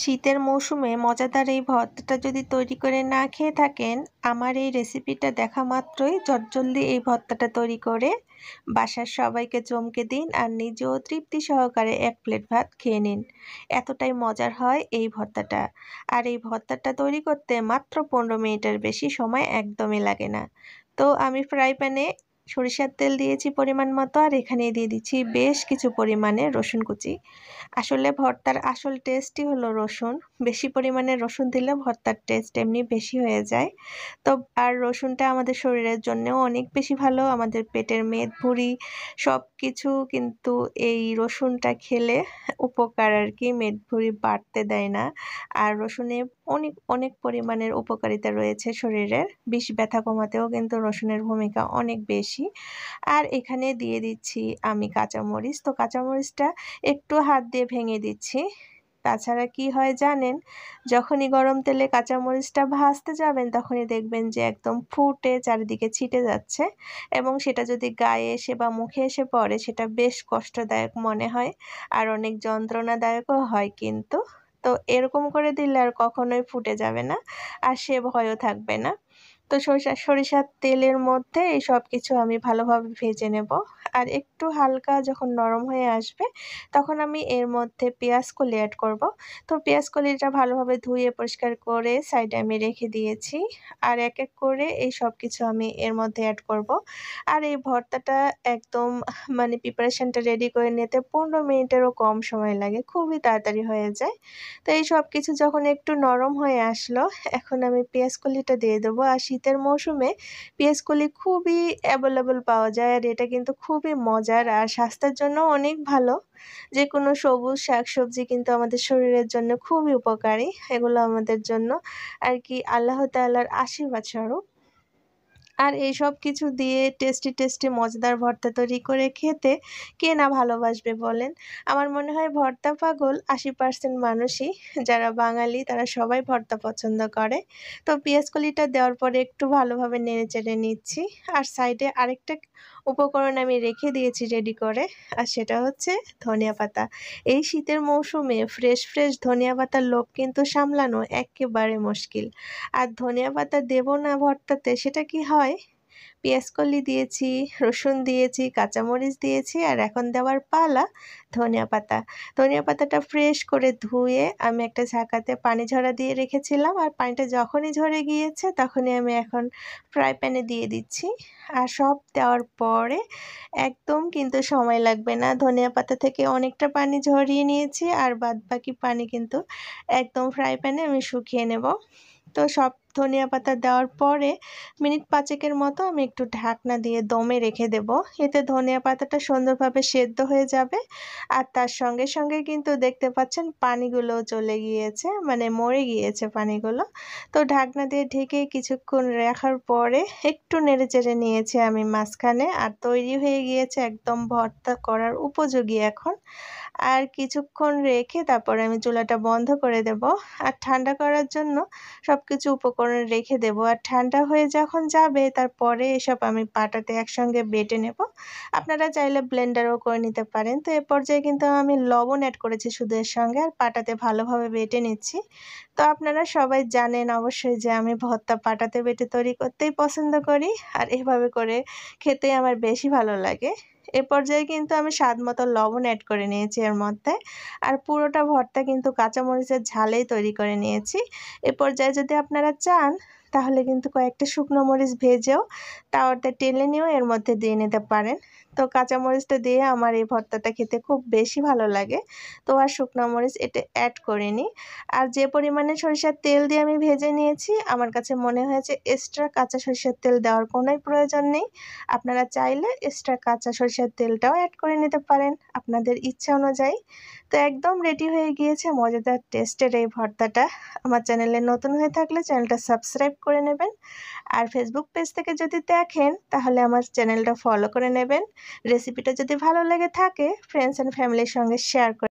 শীতের মৌসুমে মজাদার এই ভর্তাটা যদি তৈরি করে না খেয়ে থাকেন আমার এই রেসিপিটা দেখা মাত্রই চটজলদি এই ভর্তাটা তৈরি করে বাসার সবাইকে চমকে দিন আর নিজেও তৃপ্তি সহকারে এক প্লেট ভাত খেয়ে নিন এতটাই মজার হয় এই ভর্তাটা আর এই ভর্তাটা তৈরি করতে মাত্র পনেরো মিনিটের বেশি সময় একদমই লাগে না তো আমি ফ্রাই প্যানে সরিষার তেল দিয়েছি পরিমাণ মতো আর এখানে দিয়ে দিচ্ছি বেশ কিছু পরিমাণে রসুন কুচি আসলে ভর্তার আসল টেস্টই হলো রসুন বেশি পরিমাণে রসুন দিলে ভর্তার টেস্ট এমনি বেশি হয়ে যায় তো আর রসুনটা আমাদের শরীরের জন্যও অনেক বেশি ভালো আমাদের পেটের মেদ ভুড়ি সব কিছু কিন্তু এই রসুনটা খেলে উপকার আর কি মেদ ভুড়ি বাড়তে দেয় না আর রসুনে অনেক অনেক পরিমাণের উপকারিতা রয়েছে শরীরের বিষ ব্যথা কমাতেও কিন্তু রসুনের ভূমিকা অনেক বেশি দিচ্ছি আর এখানে দিয়ে দিচ্ছি আমি কাঁচামরিচ তো কাঁচামরিচটা একটু হাত দিয়ে ভেঙে দিচ্ছি তাছাড়া কি হয় জানেন যখনই গরম তেলে কাঁচামরিচটা ভাজতে যাবেন তখনই দেখবেন যে একদম ফুটে চারিদিকে ছিটে যাচ্ছে এবং সেটা যদি গায়ে এসে বা মুখে এসে পড়ে সেটা বেশ কষ্টদায়ক মনে হয় আর অনেক যন্ত্রণাদায়কও হয় কিন্তু তো এরকম করে দিলে আর কখনোই ফুটে যাবে না আর সে ভয়ও থাকবে না তো সরিষা সরিষার তেলের মধ্যে এই সব কিছু আমি ভালোভাবে ভেজে নেব আর একটু হালকা যখন নরম হয়ে আসবে তখন আমি এর মধ্যে পেঁয়াজ কলি অ্যাড করব তো পেঁয়াজ কলিটা ভালোভাবে ধুয়ে পরিষ্কার করে সাইডে আমি রেখে দিয়েছি আর এক এক করে এই সব কিছু আমি এর মধ্যে অ্যাড করব আর এই ভর্তাটা একদম মানে প্রিপারেশানটা রেডি করে নিতে পনেরো মিনিটেরও কম সময় লাগে খুবই তাড়াতাড়ি হয়ে যায় তো এই সব কিছু যখন একটু নরম হয়ে আসলো এখন আমি পেঁয়াজ কলিটা দিয়ে দেবো আর শীতের মৌসুমে পিঁয়াজকলি খুবই অ্যাভেলেবল পাওয়া যায় আর এটা কিন্তু খুবই মজার আর স্বাস্থ্যের জন্য অনেক ভালো যে কোনো সবুজ শাকসবজি কিন্তু আমাদের শরীরের জন্য খুবই উপকারী এগুলো আমাদের জন্য আর কি আল্লাহ তাল্লাহার আশীর্বাদ স্বরূপ আর এই সব কিছু দিয়ে টেস্টি টেস্টি মজাদার ভর্তা তৈরি করে খেতে কে না ভালোবাসবে বলেন আমার মনে হয় ভর্তা পাগল আশি পার্সেন্ট মানুষই যারা বাঙালি তারা সবাই ভর্তা পছন্দ করে তো পেঁয়াজ কলিটা দেওয়ার পরে একটু ভালোভাবে নেড়ে চেড়ে নিচ্ছি আর সাইডে আরেকটা উপকরণ আমি রেখে দিয়েছি রেডি করে আর সেটা হচ্ছে ধনিয়া পাতা এই শীতের মৌসুমে ফ্রেশ ফ্রেশ ধনিয়া পাতার লোভ কিন্তু সামলানো একেবারে মুশকিল আর ধনিয়া পাতা দেব না ভর্তাতে সেটা কি হয় হয় পেঁয়াজকলি দিয়েছি রসুন দিয়েছি কাঁচামরিচ দিয়েছি আর এখন দেওয়ার পালা ধনিয়া পাতা ধনিয়া পাতাটা ফ্রেশ করে ধুয়ে আমি একটা ঝাঁকাতে পানি ঝরা দিয়ে রেখেছিলাম আর পানিটা যখনই ঝরে গিয়েছে তখনই আমি এখন ফ্রাই প্যানে দিয়ে দিচ্ছি আর সব দেওয়ার পরে একদম কিন্তু সময় লাগবে না ধনিয়া পাতা থেকে অনেকটা পানি ঝরিয়ে নিয়েছি আর বাদ বাকি পানি কিন্তু একদম ফ্রাই প্যানে আমি শুকিয়ে নেব তো সব ধনিয়া পাতা দেওয়ার পরে মিনিট পাঁচেকের মতো আমি একটু ঢাকনা দিয়ে দমে রেখে দেব এতে ধনিয়া পাতাটা সুন্দরভাবে সেদ্ধ হয়ে যাবে আর তার সঙ্গে সঙ্গে কিন্তু দেখতে পাচ্ছেন পানিগুলো চলে গিয়েছে মানে মরে গিয়েছে পানিগুলো তো ঢাকনা দিয়ে ঢেকে কিছুক্ষণ রাখার পরে একটু নেড়ে চেড়ে নিয়েছি আমি মাঝখানে আর তৈরি হয়ে গিয়েছে একদম ভর্তা করার উপযোগী এখন আর কিছুক্ষণ রেখে তারপরে আমি চুলাটা বন্ধ করে দেব আর ঠান্ডা করার জন্য সব কিছু উপকরণ রেখে দেব আর ঠান্ডা হয়ে যখন যাবে তারপরে এসব আমি পাটাতে একসঙ্গে বেটে নেব আপনারা চাইলে ব্লেন্ডারও করে নিতে পারেন তো এ পর্যায়ে কিন্তু আমি লবণ অ্যাড করেছি শুধু এর সঙ্গে আর পাটাতে ভালোভাবে বেটে নিচ্ছি তো আপনারা সবাই জানেন অবশ্যই যে আমি ভর্তা পাটাতে বেটে তৈরি করতেই পছন্দ করি আর এভাবে করে খেতে আমার বেশি ভালো লাগে এ পর্যায়ে কিন্তু আমি স্বাদ মতো লবণ অ্যাড করে নিয়েছি এর মধ্যে আর পুরোটা ভর্তা কিন্তু কাঁচামরিচের ঝালেই তৈরি করে নিয়েছি এ পর্যায়ে যদি আপনারা চান তাহলে কিন্তু কয়েকটা শুকনো মরিচ ভেজেও তাওয়াতে টেলে নিয়েও এর মধ্যে দিয়ে নিতে পারেন তো কাঁচা মরিচটা দিয়ে আমার এই ভর্তাটা খেতে খুব বেশি ভালো লাগে তো আর শুকনো মরিচ এটা অ্যাড করিনি আর যে পরিমাণে সরিষার তেল দিয়ে আমি ভেজে নিয়েছি আমার কাছে মনে হয়েছে এক্সট্রা কাঁচা সরিষার তেল দেওয়ার কোনোই প্রয়োজন নেই আপনারা চাইলে এক্সট্রা কাঁচা সরিষার তেলটাও অ্যাড করে নিতে পারেন আপনাদের ইচ্ছা অনুযায়ী তো একদম রেডি হয়ে গিয়েছে মজাদার টেস্টের এই ভর্তাটা আমার চ্যানেলে নতুন হয়ে থাকলে চ্যানেলটা সাবস্ক্রাইব করে নেবেন আর ফেসবুক পেজ থেকে যদি দেখেন তাহলে আমার চ্যানেলটা ফলো করে নেবেন রেসিপিটা যদি ভালো লেগে থাকে ফ্রেন্ডস অ্যান্ড ফ্যামিলির সঙ্গে শেয়ার করে